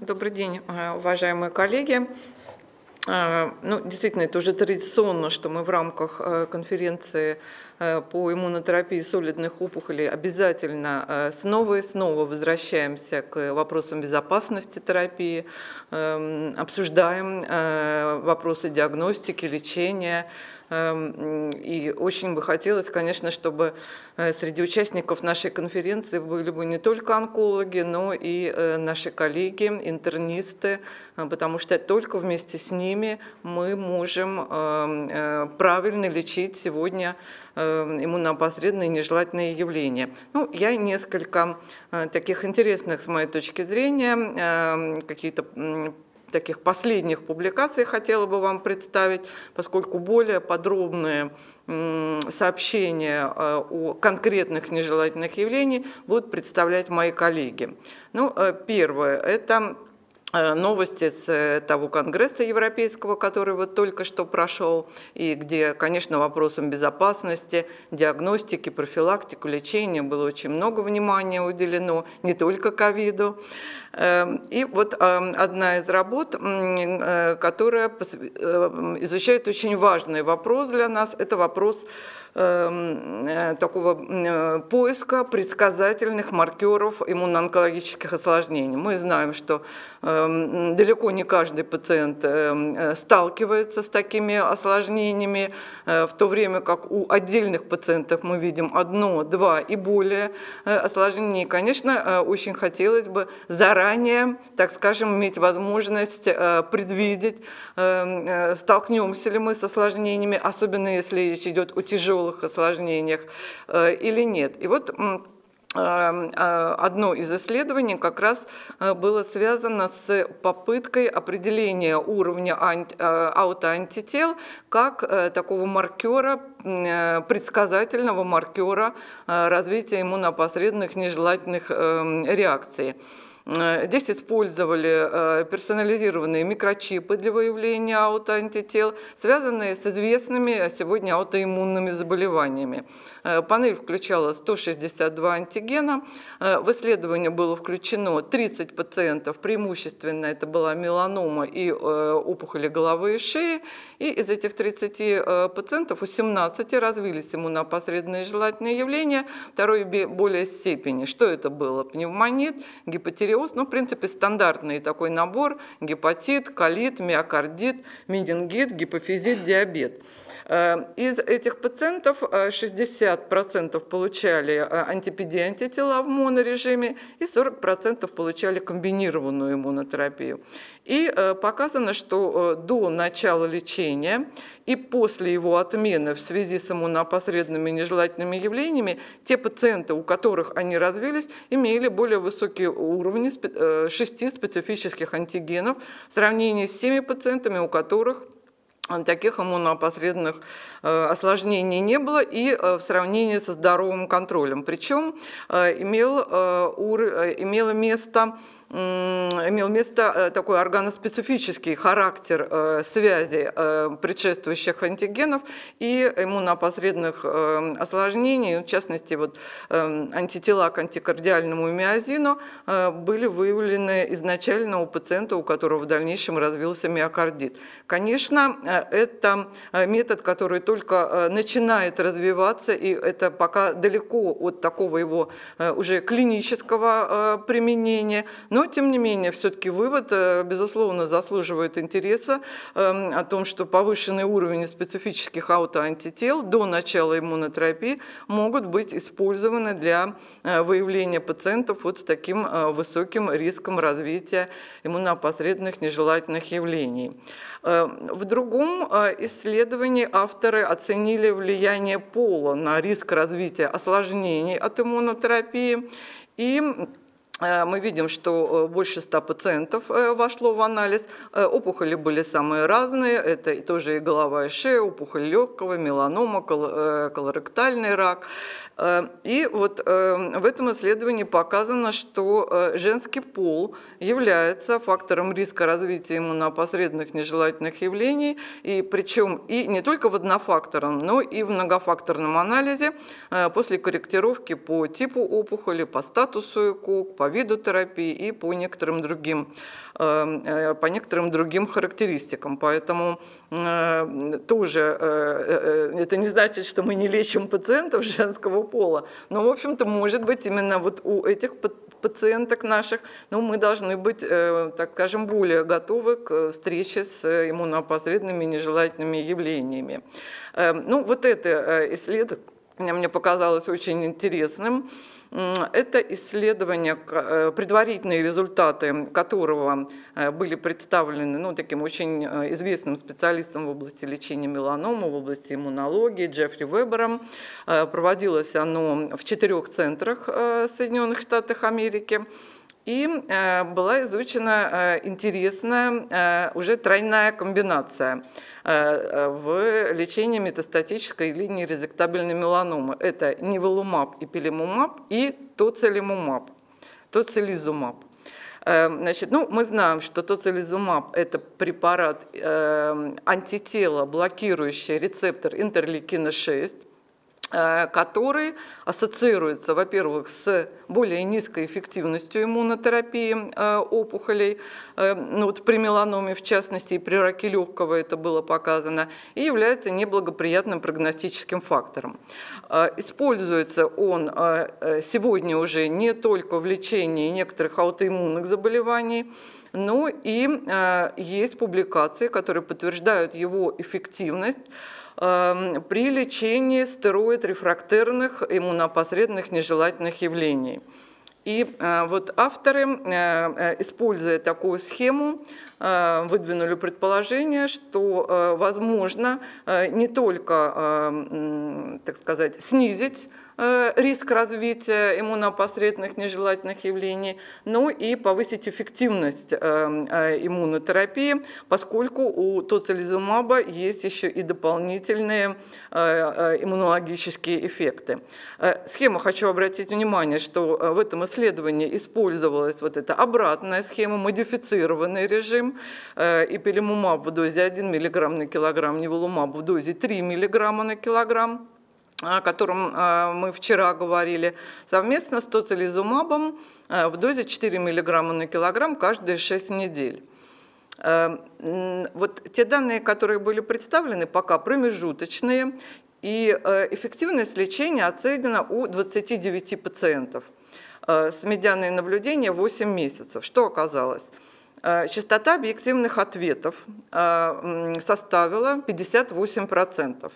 Добрый день, а, уважаемые коллеги. А, ну, действительно, это уже традиционно, что мы в рамках а, конференции по иммунотерапии солидных опухолей обязательно снова и снова возвращаемся к вопросам безопасности терапии, эм, обсуждаем вопросы диагностики, лечения, Эм, и очень бы хотелось, конечно, чтобы э, среди участников нашей конференции были бы не только онкологи, но и э, наши коллеги, интернисты, э, потому что только вместе с ними мы можем эм, правильно лечить сегодня эм, иммунопосредные нежелательные явления. Ну, я несколько таких интересных, с моей точки зрения, какие-то таких последних публикаций хотела бы вам представить, поскольку более подробные сообщения э, о конкретных нежелательных явлениях будут представлять мои коллеги. Ну, э, первое – это Э, новости с э, того Конгресса Европейского, который вот только что прошел, и где, конечно, вопросам безопасности, диагностики, профилактики, лечения было очень много внимания уделено, не только ковиду. Эм, и вот эм, одна из работ, э, которая изучает очень важный вопрос для нас, это вопрос Эм, э, такого э, поиска предсказательных маркеров иммуноонкологических осложнений. Мы знаем, что эм, далеко не каждый пациент эм, э, сталкивается с такими осложнениями, в то время как у отдельных пациентов мы видим одно, два и более осложнений. конечно, очень хотелось бы заранее, так скажем, иметь возможность предвидеть, столкнемся ли мы с осложнениями, особенно если речь идет о тяжелых тяжелых осложнениях э, или нет. И вот а, а, одно из исследований как раз э, было связано с попыткой определения уровня э, аутоантител как такого маркера, предсказательного маркера развития иммунопосредных нежелательных эм, реакций. Э, здесь использовали э, персонализированные микрочипы для выявления аутоантител, связанные с известными а сегодня аутоиммунными заболеваниями. Э, панель включала 162 антигена. В исследование было включено 30 пациентов, преимущественно это была меланома и опухоли головы и шеи. И из этих 30 пациентов у 17 развились иммунопосредные желательные явления второй более степени. Что это было? Пневмонит, гипотереоз, сколиоз, ну, в принципе, стандартный такой набор, гепатит, колит, миокардит, менингит, гипофизит, диабет. Э, из этих пациентов 60% э, получали э, антипедиантитела в монорежиме и 40% получали комбинированную иммунотерапию. И показано, что до начала лечения и после его отмены в связи с ему нежелательными явлениями, те пациенты, у которых они развились, имели более высокие уровни э, шести специфических антигенов в сравнении с теми пациентами, у которых э, таких иммуноопосредованных э, осложнений не было и в сравнении со здоровым контролем. Причем имел, имело место имел место э, такой органоспецифический характер э, связи э, предшествующих антигенов и иммунопосредных осложнений, в частности, вот антитела к антикардиальному миозину были выявлены изначально у пациента, у которого в дальнейшем развился миокардит. Конечно, это метод, который только начинает развиваться, и это пока далеко от такого его уже клинического применения, но, тем не менее, все-таки вывод, э, безусловно, заслуживает интереса эм, о том, что повышенный уровень специфических аутоантител до начала иммунотерапии могут быть использованы для э, выявления пациентов вот с таким э, высоким риском развития иммунопосредных нежелательных явлений. Эм, в другом исследовании авторы оценили влияние пола на риск развития осложнений от иммунотерапии и Э, мы видим, что э, больше 100 пациентов э, вошло в анализ. Опухоли были самые разные. Это тоже и голова, и шея, опухоль легкого, меланома, колоректальный рак. И вот в этом исследовании показано, что женский пол является фактором риска развития иммунопосредных нежелательных явлений. И причем и не только в однофакторном, но и в многофакторном анализе после корректировки по типу опухоли, по статусу ЭКОК, по по виду терапии и по некоторым другим, эм, э, по некоторым другим характеристикам. Поэтому э, тоже э, это не значит, что мы не лечим пациентов женского пола, но, в общем-то, может быть, именно вот у этих пациенток наших, ну, мы должны быть, так скажем, более готовы к встрече с иммунопосредными нежелательными явлениями. Эм, ну, вот это исследование мне показалось очень интересным. Это исследование, э, предварительные результаты которого э, были представлены ну, таким очень э, известным специалистом в области лечения меланомы, в области иммунологии Джеффри Вебером. Проводилось оно в четырех центрах Соединенных Штатах Америки. И э, была изучена э, интересная э, уже тройная комбинация в лечении метастатической линии нерезектабельной меланомы. Это ниволумаб и пилимумаб и тоцилимумаб, тоцелизумаб. Значит, ну, мы знаем, что тоцелизумаб это препарат э, антитела, блокирующий рецептор интерлейкина-6, Э, который ассоциируется, во-первых, с более низкой эффективностью иммунотерапии э, опухолей, э, ну вот при меланоме в частности и при раке легкого это было показано, и является неблагоприятным прогностическим фактором. Используется он сегодня уже не только в лечении некоторых аутоиммунных заболеваний, но и есть публикации, которые подтверждают его эффективность Эм, при лечении стероид-рефрактерных иммунопосредных нежелательных явлений. И э, вот авторы, э, э, используя такую схему, выдвинули предположение, что возможно не только, так сказать, снизить Э, риск развития иммунопосредственных нежелательных явлений, ну и повысить эффективность э, э, иммунотерапии, поскольку у тоцилизумаба есть еще и дополнительные иммунологические эффекты. Схема, хочу обратить внимание, что в этом исследовании использовалась вот эта обратная схема, модифицированный режим, эпилемумаб в дозе 1 мг на килограмм, неволумаб в дозе 3 мг на килограмм о котором э, мы вчера говорили, совместно с тоцилизумабом э, в дозе 4 мг на килограмм каждые 6 недель. Э, вот те данные, которые были представлены, пока промежуточные, и эффективность лечения оценена у 29 пациентов с медианой наблюдения 8 месяцев. Что оказалось? Частота объективных ответов составила 58%.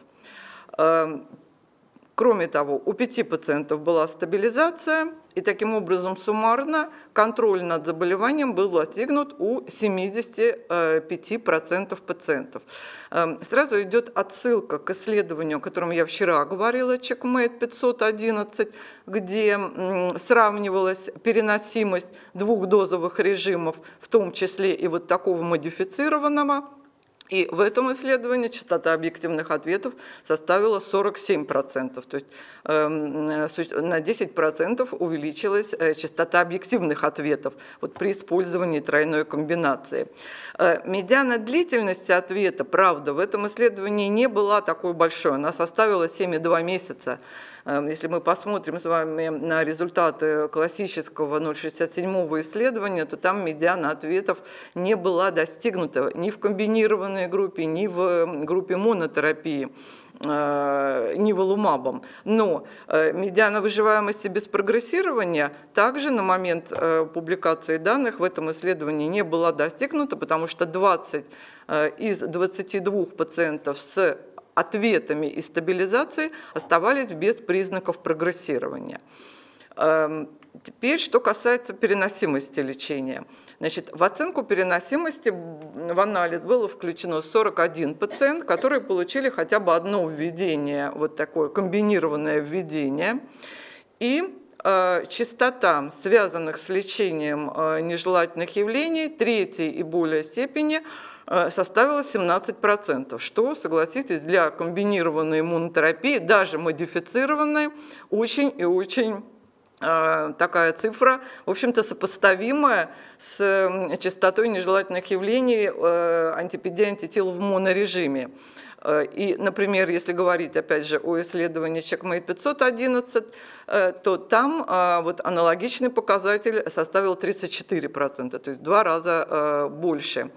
Кроме того, у пяти пациентов была стабилизация, и таким образом суммарно контроль над заболеванием был достигнут у 75% э, пациентов. Эм, сразу идет отсылка к исследованию, о котором я вчера говорила, Чекмейт 511, где сравнивалась переносимость двухдозовых режимов, в том числе и вот такого модифицированного, и в этом исследовании частота объективных ответов составила 47%. То есть эм, на 10% увеличилась э, частота объективных ответов вот при использовании тройной комбинации. Э, медиана длительности ответа, правда, в этом исследовании не была такой большой. Она составила 7,2 месяца. Эм, если мы посмотрим с вами на результаты классического 067 исследования, то там медиана ответов не была достигнута ни в комбинированной группе, ни в эм, группе монотерапии э, ниволумабом. Но э, медиана выживаемости без прогрессирования также на момент э, публикации данных в этом исследовании не была достигнута, потому что 20 из 22 пациентов с ответами и стабилизацией оставались без признаков прогрессирования. Эм, теперь, что касается переносимости лечения. Значит, в оценку переносимости в анализ было включено 41 пациент, которые получили хотя бы одно введение, вот такое комбинированное введение. И э, частота связанных с лечением э, нежелательных явлений третьей и более степени – Э, составила 17%, что, согласитесь, для комбинированной иммунотерапии, даже модифицированной, очень и очень э, такая цифра, в общем-то, сопоставимая с частотой нежелательных явлений э, антипедия антител в монорежиме. И, например, если говорить, опять же, о исследовании CheckMate 511, то там вот аналогичный показатель составил 34%, то есть в два раза больше.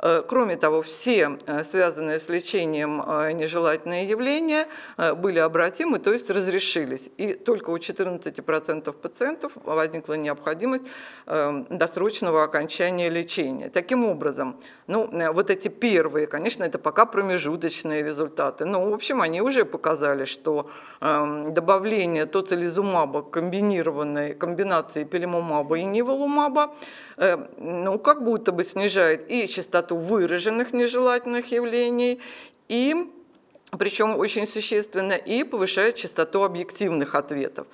Э, кроме того, все э, связанные с лечением э, нежелательные явления были обратимы, то есть разрешились. И только у 14% пациентов возникла необходимость досрочного окончания лечения. Таким образом, ну, вот эти первые, конечно, это пока промежуточные результаты, но, в общем, они уже показали, что добавление тоцилизумаба к комбинированной комбинации пилимумаба и ниволумаба – Эм, ну, как будто бы снижает и частоту выраженных нежелательных явлений, и причем очень существенно, и повышает частоту объективных ответов.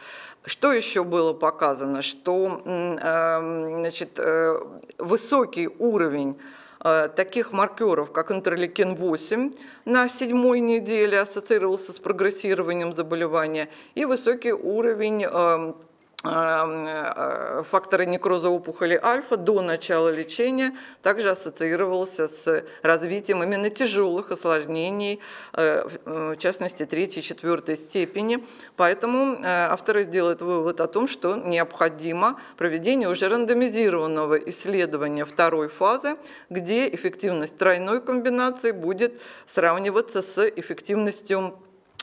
Что еще было показано? Что эм, значит, э, высокий уровень э, таких маркеров, как интерлейкин-8, на седьмой неделе ассоциировался с прогрессированием заболевания, и высокий уровень эм, Э, факторы некроза опухоли альфа до начала лечения также ассоциировался с развитием именно тяжелых осложнений, э, э, в частности, третьей и четвертой степени. Поэтому авторы сделают вывод о том, что необходимо проведение уже рандомизированного исследования второй фазы, где эффективность тройной комбинации будет сравниваться с эффективностью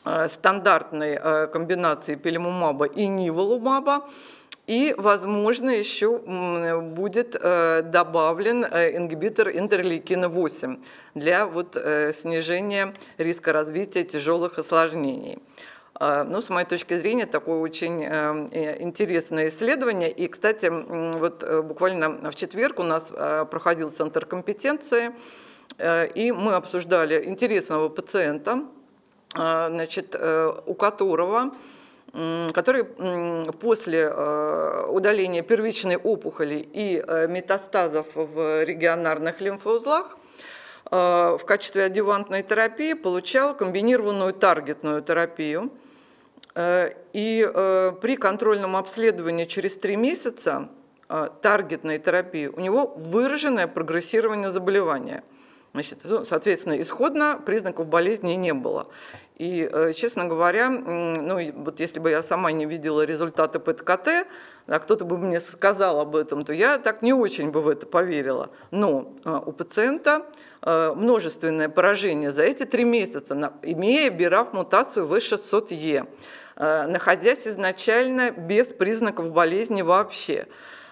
Э, стандартной э, комбинации пилимумаба и ниволумаба. И, возможно, еще будет э, добавлен ингибитор интерлейкина 8 для вот снижения риска развития тяжелых осложнений. Ну, с моей точки зрения, такое очень интересное исследование. И, кстати, вот буквально в четверг у нас проходил центр компетенции, и мы обсуждали интересного пациента, а, значит, э, у которого который после э, удаления первичной опухоли и э, метастазов в регионарных лимфоузлах в качестве адювантной терапии получал комбинированную таргетную терапию. И при контрольном обследовании через три месяца таргетной терапии у него выраженное прогрессирование заболевания – Значит, ну, соответственно, исходно признаков болезни не было. И, э, честно говоря, ну, вот если бы я сама не видела результаты ПТКТ, а кто-то бы мне сказал об этом, то я так не очень бы в это поверила. Но э, у пациента э, множественное поражение за эти три месяца, имея бирав мутацию в 600 е находясь изначально без признаков болезни вообще.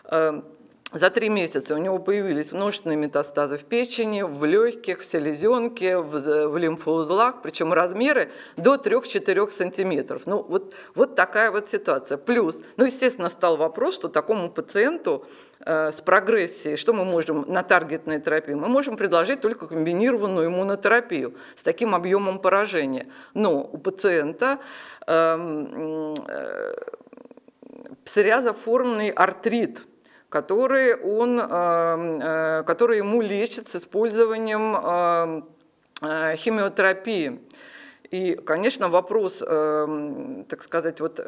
Эм, за три месяца у него появились множественные метастазы в печени, в легких, в селезенке, в, в лимфоузлах, причем размеры до 3-4 сантиметров. Ну, вот, вот такая вот ситуация. Плюс, ну, естественно, стал вопрос, что такому пациенту э, с прогрессией, что мы можем на таргетной терапии? Мы можем предложить только комбинированную иммунотерапию с таким объемом поражения. Но у пациента э, э, псориазоформный артрит – которые, он, э, э, которые ему лечат с использованием э, химиотерапии. И, конечно, вопрос, так сказать, вот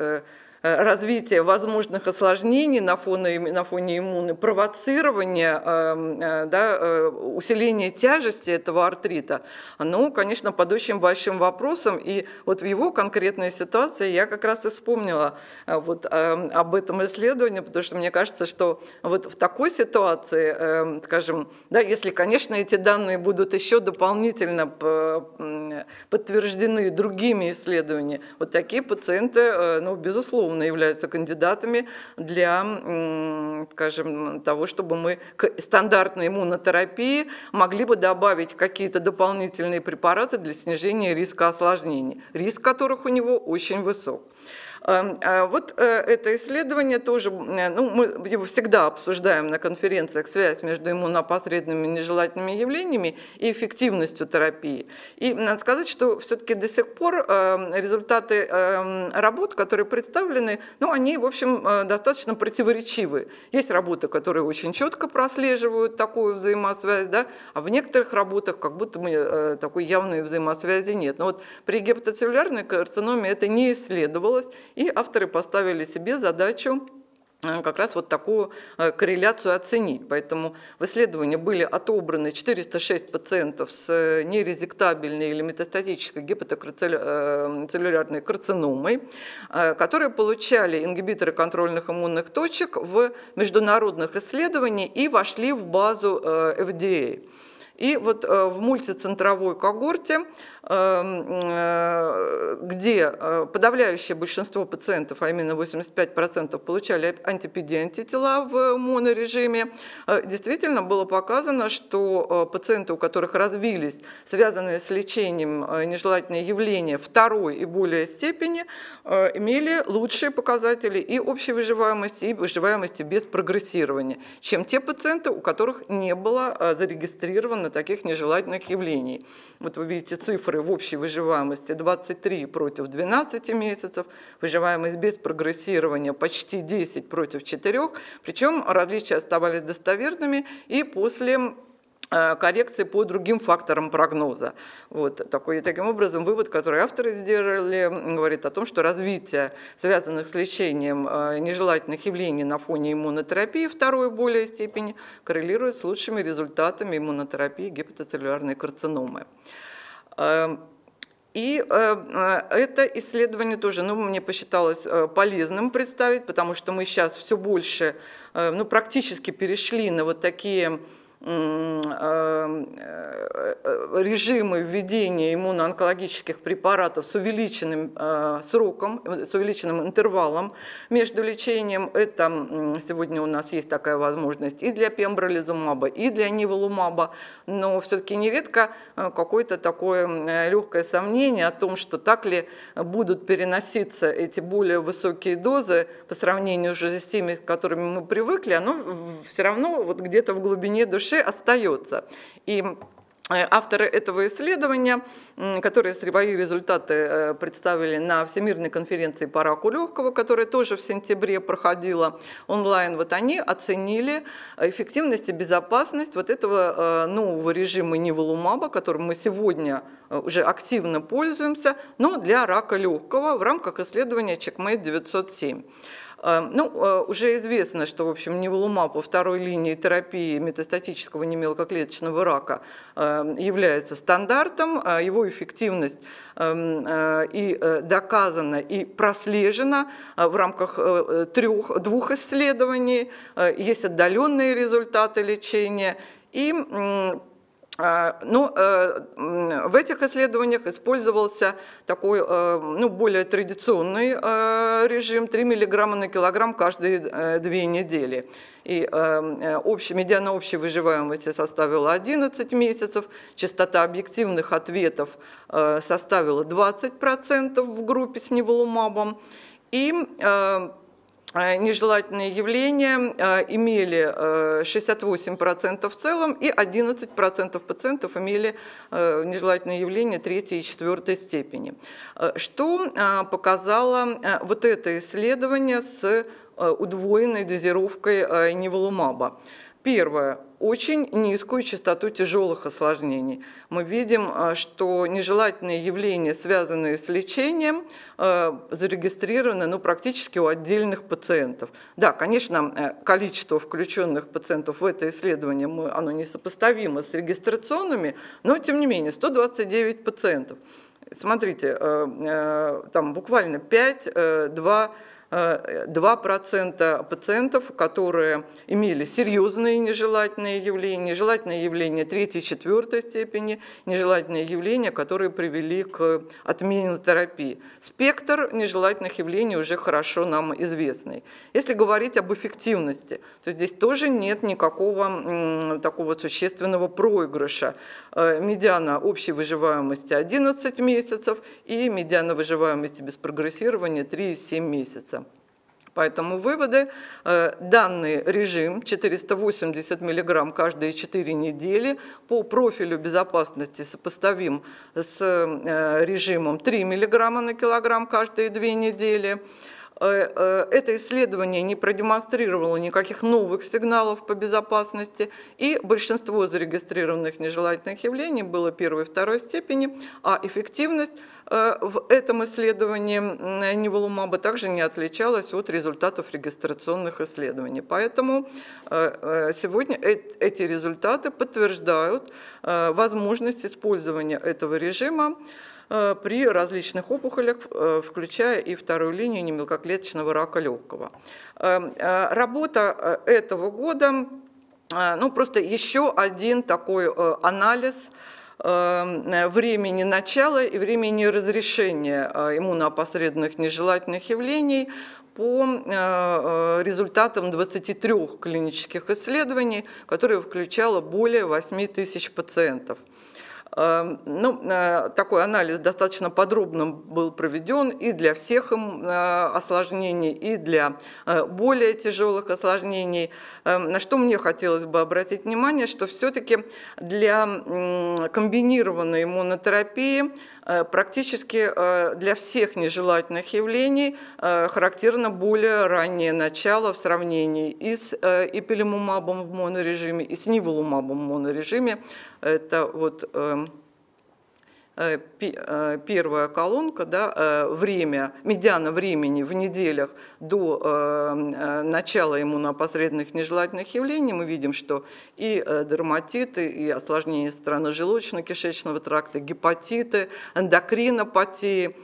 Э, развитие возможных осложнений на фоне, на фоне иммуны, провоцирование, эм, э, да, э, усиление тяжести этого артрита, оно, ну, конечно, под очень большим вопросом. И вот в его конкретной ситуации я как раз и вспомнила вот эм, об этом исследовании, потому что мне кажется, что вот в такой ситуации, эм, скажем, да, если, конечно, эти данные будут еще дополнительно подтверждены другими исследованиями, вот такие пациенты, ну, безусловно, безусловно, являются кандидатами для, скажем, того, чтобы мы к стандартной иммунотерапии могли бы добавить какие-то дополнительные препараты для снижения риска осложнений, риск которых у него очень высок. Эм, а вот э, это исследование тоже, э, ну, мы его всегда обсуждаем на конференциях, связь между иммунопосредными нежелательными явлениями и эффективностью терапии. И надо сказать, что все-таки до сих пор э, результаты работ, которые представлены, ну, они, в общем, достаточно противоречивы. Есть работы, которые очень четко прослеживают такую взаимосвязь, да, а в некоторых работах как будто мы такой явной взаимосвязи нет. Но вот при гептоцеллюлярной карциноме это не исследовалось, и авторы поставили себе задачу э, как раз вот такую э, корреляцию оценить. Поэтому в исследовании были отобраны 406 пациентов с э, нерезектабельной или метастатической гепатокарцеллярной карциномой, которые получали ингибиторы контрольных иммунных точек в международных исследованиях и вошли в базу FDA. И вот в мультицентровой когорте Эм, э, где э, подавляющее большинство пациентов, а именно 85% получали антипедиантитела в монорежиме, э, действительно было показано, что пациенты, у которых развились связанные с лечением нежелательные явления второй и более степени, имели лучшие показатели и общей выживаемости, и выживаемости без прогрессирования, чем те пациенты, у которых не было зарегистрировано таких нежелательных явлений. Вот вы видите цифры цифры в общей выживаемости 23 против 12 месяцев, выживаемость без прогрессирования почти 10 против 4, причем различия оставались достоверными и после э, коррекции по другим факторам прогноза. Вот такой, таким образом, вывод, который авторы сделали, говорит о том, что развитие связанных с лечением э, нежелательных явлений на фоне иммунотерапии второй более степени коррелирует с лучшими результатами иммунотерапии гепатоцеллюлярной карциномы. Эм, и э, это исследование тоже, ну, мне посчиталось э, полезным представить, потому что мы сейчас все больше, э, ну, практически перешли на вот такие Эм, э, э, режимы введения иммуноонкологических препаратов с увеличенным э, сроком, с увеличенным интервалом между лечением. Это сегодня у нас есть такая возможность и для пембролизумаба, и для ниволумаба, но все-таки нередко какое-то такое легкое сомнение о том, что так ли будут переноситься эти более высокие дозы по сравнению уже с теми, к которыми мы привыкли, оно все равно вот где-то в глубине души душе остается. И э, Авторы этого исследования, которые свои результаты э, представили на Всемирной конференции по раку легкого, которая тоже в сентябре проходила онлайн, вот они оценили эффективность и безопасность вот этого э, нового режима Ниволумаба, которым мы сегодня уже активно пользуемся, но для рака легкого в рамках исследования Чекмейт 907. А, ну, а, уже известно, что, в общем, неволума по второй линии терапии метастатического немелкоклеточного рака а, является стандартом, его эффективность эм, и э, доказана, и прослежена в рамках э, трех, двух исследований, э, есть отдаленные результаты лечения, и а, Но ну, э, в этих исследованиях использовался такой э, ну, более традиционный э, режим 3 мг на килограмм каждые две недели. И общий, медиана общей выживаемости составила 11 месяцев, частота объективных ответов составила 20% в группе с неволумабом. И Э, нежелательные явления э, имели 68% э, в целом и 11% пациентов имели нежелательные явления третьей и четвертой степени. Что показало вот это исследование с удвоенной дозировкой неволумаба? Первое. Очень низкую частоту тяжелых осложнений. Мы видим, а, что нежелательные явления, связанные с лечением, а, зарегистрированы ну, практически у отдельных пациентов. Да, конечно, э, количество включенных пациентов в это исследование, мы, оно несопоставимо с регистрационными, но тем не менее 129 пациентов. Смотрите, э, э, там буквально 5-2 2% пациентов, которые имели серьезные нежелательные явления, нежелательные явления третьей четвертой степени, нежелательные явления, которые привели к отмене терапии. Спектр нежелательных явлений уже хорошо нам известный. Если говорить об эффективности, то здесь тоже нет никакого такого существенного проигрыша. Э, медиана общей выживаемости 11 месяцев и медиана выживаемости без прогрессирования 3,7 месяца. Поэтому выводы. Э, данный режим 480 мг каждые 4 недели по профилю безопасности сопоставим с э, режимом 3 мг на килограмм каждые 2 недели. Э, э, это исследование не продемонстрировало никаких новых сигналов по безопасности, и большинство зарегистрированных нежелательных явлений было первой и второй степени, а эффективность э, в этом исследовании Неволумаба также не отличалась от результатов регистрационных исследований. Поэтому сегодня эти результаты подтверждают возможность использования этого режима Э, при различных опухолях, э, включая и вторую линию немелкоклеточного рака легкого. Э, работа этого года, ну просто еще один такой анализ, времени начала и времени разрешения иммуноопосредованных нежелательных явлений по результатам 23 клинических исследований, которые включало более 8 тысяч пациентов. Эм, ну, э, такой анализ достаточно подробно был проведен и для всех им э, осложнений, и для э, более тяжелых осложнений. Эм, на что мне хотелось бы обратить внимание, что все-таки для комбинированной иммунотерапии Э, практически э, для всех нежелательных явлений э, характерно более раннее начало в сравнении и с эпилемумабом в монорежиме, и с ниволумабом в монорежиме. Это вот эм, Э, э, первая колонка, да, э, время, медиана времени в неделях до начала иммунопосредных нежелательных явлений, мы видим, что и дерматиты, и осложнения страны желудочно-кишечного тракта, гепатиты, эндокринопатии,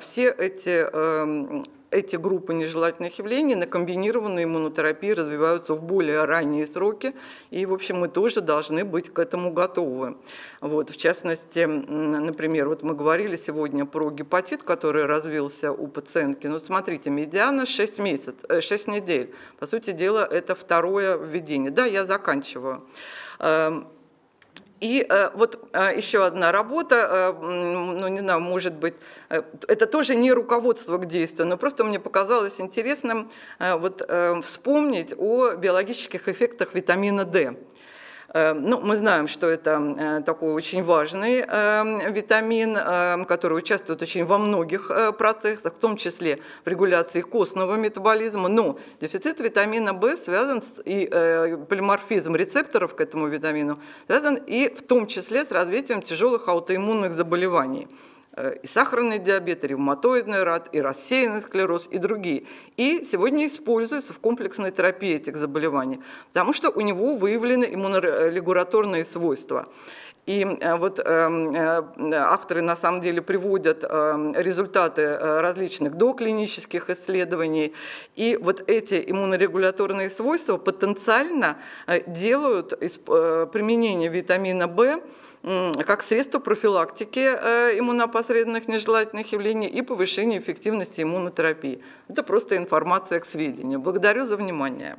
все эти эти группы нежелательных явлений на комбинированной иммунотерапии развиваются в более ранние сроки, и, в общем, мы тоже должны быть к этому готовы. Вот, в частности, например, вот мы говорили сегодня про гепатит, который развился у пациентки. Ну, смотрите, медиана 6, месяц, 6 э, недель. По сути дела, это второе введение. Да, я заканчиваю. Эм, и э, вот э, еще одна работа, э, ну не знаю, может быть, э, это тоже не руководство к действию, но просто мне показалось интересным э, вот, э, вспомнить о биологических эффектах витамина D. Эм, ну, мы знаем, что это э, такой очень важный эм, витамин, эм, который участвует очень во многих э, процессах, в том числе в регуляции костного метаболизма, но ну, дефицит витамина В связан с и э, полиморфизм рецепторов к этому витамину связан и в том числе с развитием тяжелых аутоиммунных заболеваний. Э, и сахарный диабет, и ревматоидный рак, и рассеянный склероз, и другие. И сегодня используется в комплексной терапии этих заболеваний, потому что у него выявлены иммунорегуляторные свойства. И э, вот эм, э, авторы на самом деле приводят эм, результаты э, различных доклинических исследований. И вот эти иммунорегуляторные свойства потенциально делают применение витамина В как средство профилактики иммунопосредственных нежелательных явлений и повышения эффективности иммунотерапии. Это просто информация к сведению. Благодарю за внимание.